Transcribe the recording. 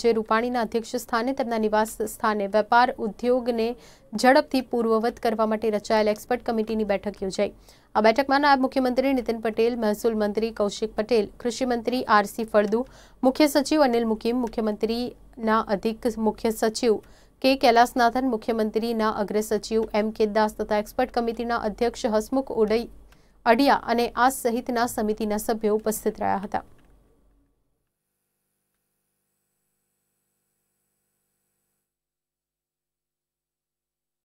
જે રૂપાણીના અધ્યક્ષ સ્થાને તેમના નિવાસ સ્થાને વેપાર ઉદ્યોગને જડપથી પૂર્વવત કરવામાં તે રચાયેલ એક્સપર્ટ કમિટીની બેઠક યોજાય આ બેઠકમાંના મુખ્યમંત્રી નીતિન પટેલ મહેસૂલ મંત્રી કૌશિક પટેલ કૃષિ મંત્રી આરસી ફળદુ મુખ્ય સચિવ અનિલ મુખિમ મુખ્યમંત્રીના અધિક મુખ્ય સચિવ કે કેલાસ નાધન મુખ્યમંત્રીના અગ્ર સચિવ એમ કે દાસ તથા એક્સપર્ટ કમિટીના અધ્યક્ષ હસમુખ ઓડઈ અડિયા અને આ સહિતના સમિતિના સભ્યો ઉપસ્થિત રહ્યા હતા